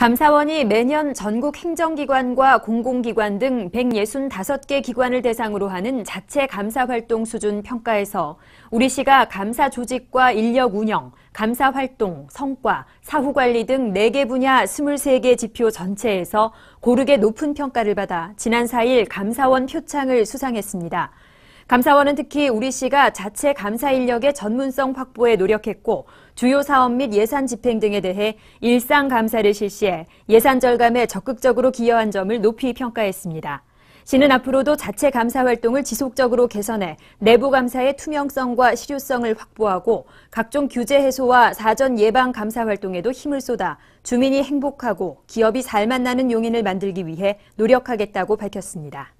감사원이 매년 전국 행정기관과 공공기관 등 165개 기관을 대상으로 하는 자체 감사활동 수준 평가에서 우리 시가 감사 조직과 인력 운영, 감사활동, 성과, 사후관리 등 4개 분야 23개 지표 전체에서 고르게 높은 평가를 받아 지난 4일 감사원 표창을 수상했습니다. 감사원은 특히 우리 시가 자체 감사 인력의 전문성 확보에 노력했고 주요 사업 및 예산 집행 등에 대해 일상 감사를 실시해 예산 절감에 적극적으로 기여한 점을 높이 평가했습니다. 시는 앞으로도 자체 감사 활동을 지속적으로 개선해 내부 감사의 투명성과 실효성을 확보하고 각종 규제 해소와 사전 예방 감사 활동에도 힘을 쏟아 주민이 행복하고 기업이 잘 만나는 용인을 만들기 위해 노력하겠다고 밝혔습니다.